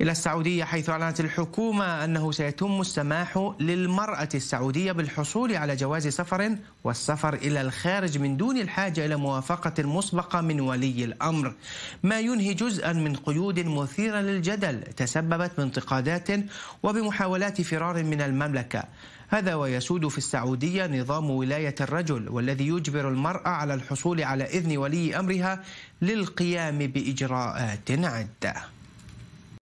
إلى السعودية حيث أعلنت الحكومة أنه سيتم السماح للمرأة السعودية بالحصول على جواز سفر والسفر إلى الخارج من دون الحاجة إلى موافقة مسبقة من ولي الأمر ما ينهي جزءا من قيود مثيرة للجدل تسببت بانتقادات وبمحاولات فرار من المملكة هذا ويسود في السعودية نظام ولاية الرجل والذي يجبر المرأة على الحصول على إذن ولي أمرها للقيام بإجراءات عدة